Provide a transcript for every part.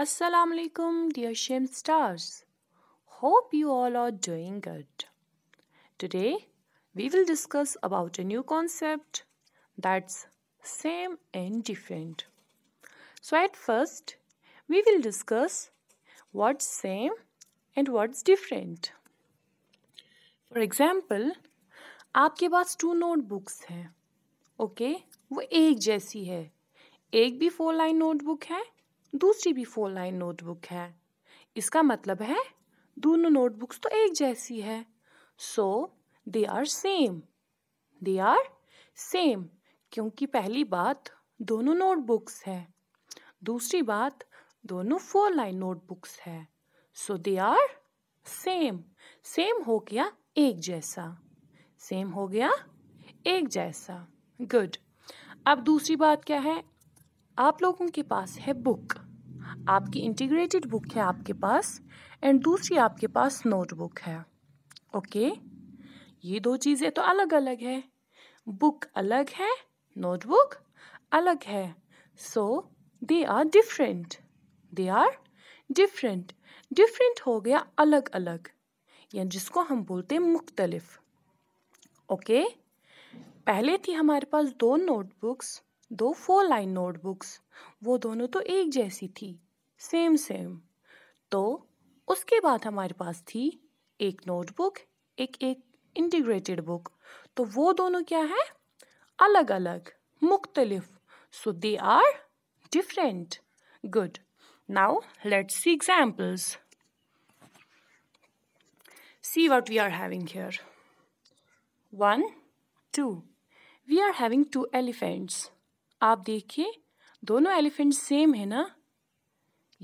Assalamu alaikum, dear Shim stars. Hope you all are doing good. Today, we will discuss about a new concept that's same and different. So, at first, we will discuss what's same and what's different. For example, आपके पास two notebooks हैं okay वो एक जैसी है एक भी four line notebook है दूसरी भी फोर लाइन नोटबुक है इसका मतलब है दोनों नोटबुक्स तो एक जैसी है so they are same they are same क्योंकि पहली बात दोनों नोटबुक्स है दूसरी बात दोनों फोर लाइन नोटबुक्स है so they are same same हो गया एक जैसा सेम हो गया एक जैसा गुड अब दूसरी बात क्या है आप लोगों के पास है बुक आपकी इंटीग्रेटेड बुक है आपके पास एंड दूसरी आपके पास नोटबुक है ओके ये दो चीज़ें तो अलग अलग है बुक अलग है नोटबुक अलग है so they are different they are different different हो गया अलग अलग या जिसको हम बोलते हैं मुख्तलफ ओके पहले थी हमारे पास दो नोटबुक्स दो फोर लाइन नोटबुक्स वो दोनों तो एक जैसी थी सेम सेम तो उसके बाद हमारे पास थी एक नोटबुक एक एक इंटीग्रेटेड बुक तो वो दोनों क्या है अलग अलग मुख्तलिफ so they are different good now let's see examples see what we are having here. One two we are having two elephants आप देखिए दोनों एलिफेंट सेम है ना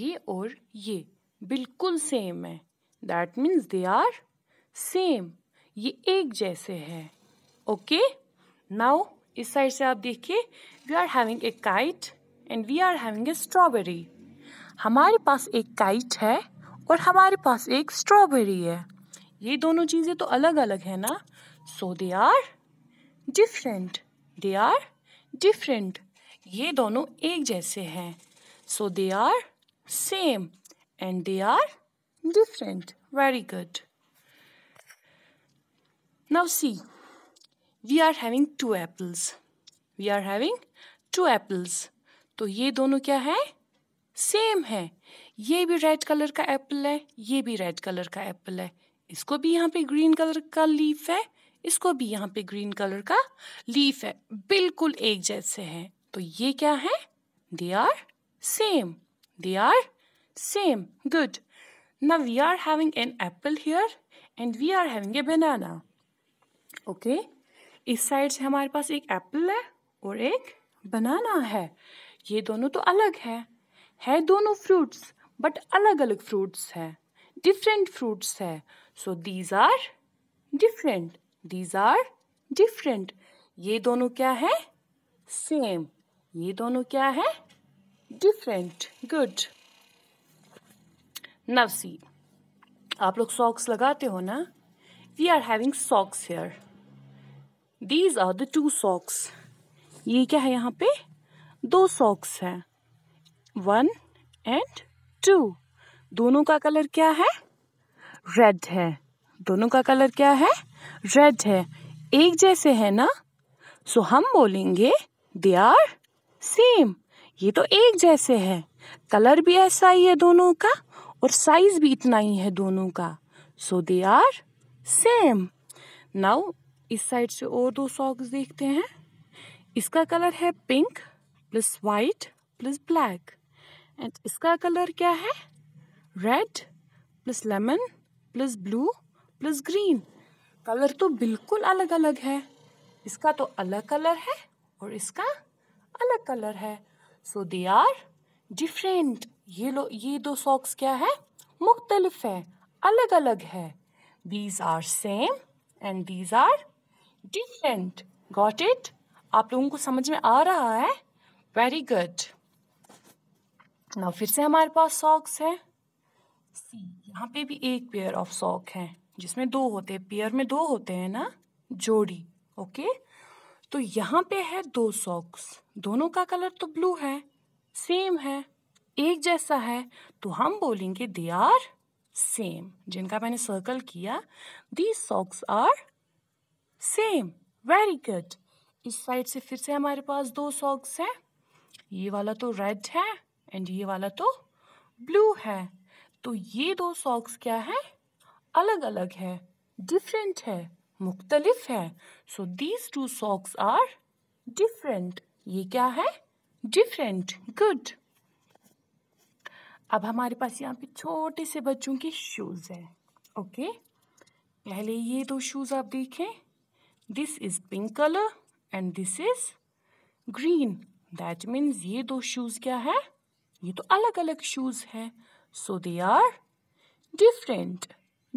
ये और ये बिल्कुल सेम है that means they are same ये एक जैसे है ओके नाउ इस साइड से आप देखिए we are having a kite and we are having a strawberry हमारे पास एक काइट है और हमारे पास एक स्ट्रॉबेरी है ये दोनों चीज़ें तो अलग अलग है ना so they are different they are different ये दोनों एक जैसे हैं so they are same and they are different very good now see we are having two apples we are having two apples तो ये दोनों क्या है सेम है ये भी रेड कलर का एप्पल है ये भी रेड कलर का एप्पल है इसको भी यहाँ पे ग्रीन कलर का लीफ है इसको भी यहाँ पे ग्रीन कलर का लीफ है बिल्कुल एक जैसे हैं तो ये क्या है they are same they are same good ना we are having an apple here and we are having a banana okay इस साइड से हमारे पास एक एप्पल है और एक बनाना है ये दोनों तो अलग है है दोनों फ्रूट्स बट अलग अलग फ्रूट्स हैं डिफरेंट फ्रूट्स है so these are different these are different ये दोनों क्या है सेम ये दोनों क्या है डिफरेंट गुड नवसी आप लोग सॉक्स लगाते हो ना we are having socks here these are the two socks ये क्या है यहाँ पे दो सॉक्स हैं वन एंड टू दोनों का कलर क्या है रेड है दोनों का कलर क्या है रेड है एक जैसे है ना सो so हम बोलेंगे दे आर सेम ये तो एक जैसे है कलर भी ऐसा ही है दोनों का और साइज भी इतना ही है दोनों का so they are same now इस साइड से और दो सॉक्स देखते हैं इसका कलर है pink plus white plus black and इसका कलर क्या है red plus lemon plus blue plus green colour तो बिल्कुल अलग अलग है इसका तो अलग कलर है और इसका अलग कलर है सो दे आर डिफरेंट ये लो ये दो सॉक्स क्या है मुख्तलफ है अलग अलग है these are same and these are different got it आप लोगों को समझ में आ रहा है वेरी गुड ना फिर से हमारे पास सॉक्स है सी यहाँ पे भी एक पेयर ऑफ सॉक है जिसमें दो होते हैं पेयर में दो होते हैं ना जोड़ी ओके okay? तो यहाँ पे है दो सॉक्स दोनों का कलर तो ब्लू है सेम है एक जैसा है तो हम बोलेंगे दे आर सेम जिनका मैंने सर्कल किया the socks are same very good इस साइड से फिर से हमारे पास दो सॉक्स हैं ये वाला तो रेड है एंड ये वाला तो ब्लू है तो ये दो सॉक्स क्या है अलग अलग है डिफरेंट है मुख्तलिफ है so these two socks are different ये क्या है डिफरेंट गुड अब हमारे पास यहाँ पे छोटे से बच्चों के शूज़ हैं ओके पहले ये दो शूज़ आप देखें this is pink colour and this is green that means ये दो शूज़ क्या है ये तो अलग अलग शूज़ हैं so they are different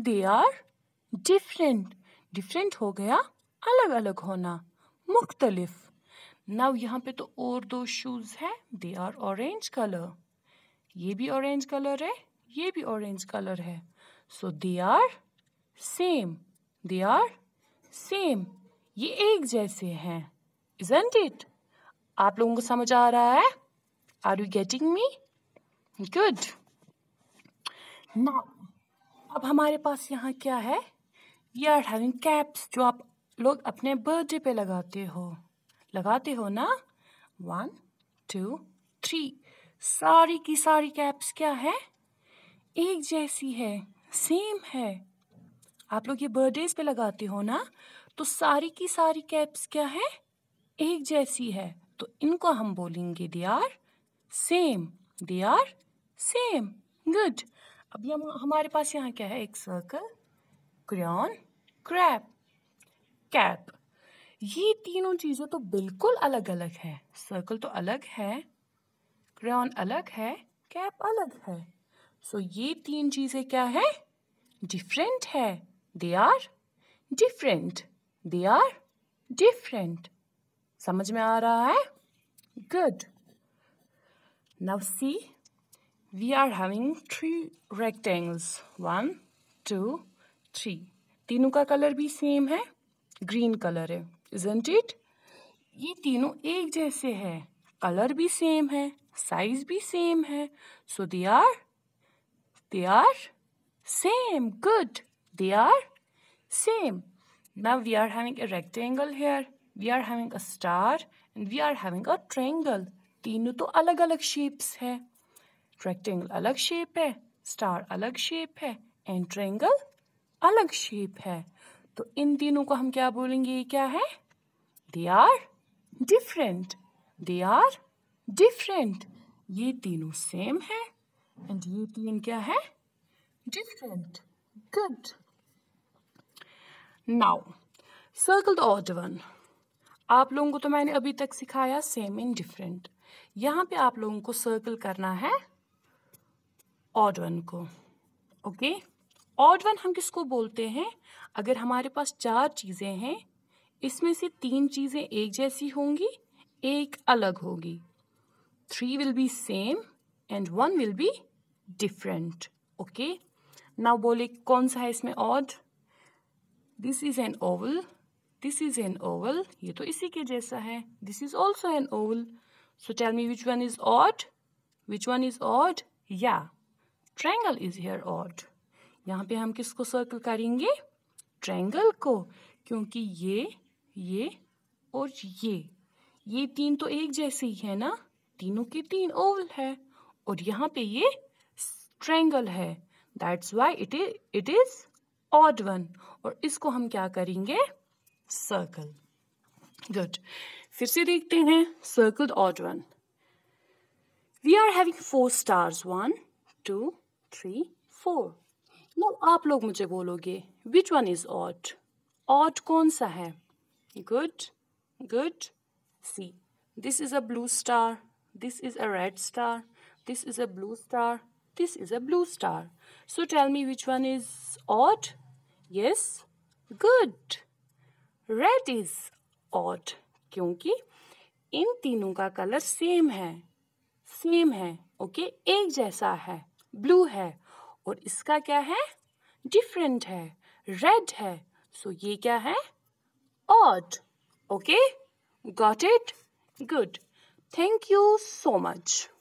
they are different different हो गया अलग अलग होना मुख्तलिफ नाउ यहाँ पे तो और दो शूज़ है दे आर ऑरेंज कलर ये भी ऑरेंज कलर है ये भी ऑरेंज कलर है so they are same they are same ये एक जैसे हैं इजेंट इट आप लोगों को समझ आ रहा है are you getting me good ना अब हमारे पास यहाँ क्या है वी आर हैविंग कैप्स जो आप लोग अपने बर्थडे पे लगाते हो लगाते हो ना वन टू थ्री सारी की सारी कैप्स क्या है एक जैसी है सेम है आप लोग ये बर्थडेज पे लगाते हो ना तो सारी की सारी कैप्स क्या है एक जैसी है तो इनको हम बोलेंगे they are same they are same good अब हमारे पास यहाँ क्या है एक सर्कल क्रियॉन क्रैप कैप ये तीनों चीज़ें तो बिल्कुल अलग अलग है सर्कल तो अलग है क्रेन अलग है कैप अलग है सो so, ये तीन चीज़ें क्या है डिफरेंट है they are different they are different समझ में आ रहा है good now see we are having three rectangles one two three तीनों का कलर भी सेम है ग्रीन कलर है इजेंट इट ये तीनों एक जैसे है कलर भी सेम है साइज भी सेम है so they are they are same good they are same now we are having a rectangle here we are having a star and we are having a triangle तीनों तो अलग अलग shapes है rectangle अलग shape है star अलग shape है and triangle अलग शेप है तो इन तीनों को हम क्या बोलेंगे ये क्या है they are different they are different ये तीनों सेम है एंड ये तीन क्या है different good now circle the odd one आप लोगों को तो मैंने अभी तक सिखाया सेम इन डिफरेंट यहां पे आप लोगों को सर्कल करना है ऑड वन को ओके okay? ऑड वन हम किसको बोलते हैं अगर हमारे पास चार चीज़ें हैं इसमें से तीन चीज़ें एक जैसी होंगी एक अलग होगी three will be same and one will be different okay ना बोले कौन सा है इसमें odd this is an oval this is an oval ये तो इसी के जैसा है this is also an oval so tell me which one is odd which one is odd या ट्रैंगल इज़ हेयर ऑड यहाँ पे हम किसको सर्कल करेंगे ट्रैंगल को क्योंकि ये ये और ये ये तीन तो एक जैसे ही है ना तीनों के तीन ओवल है और यहाँ पे ये ट्रैंगल है that's why it is it is odd one और इसको हम क्या करेंगे सर्कल गुड फिर से देखते हैं circle odd one we are having four stars one two three four no आप लोग मुझे बोलोगे which one is odd odd कौन सा है good good see this is a blue star this is a red star this is a blue star this is a blue star so tell me which one is odd yes good red is odd क्योंकि इन तीनों का colour same है same है okay okay? एक जैसा है blue है और इसका क्या है डिफरेंट है रेड है सो so ये क्या है odd okay got it good thank you so much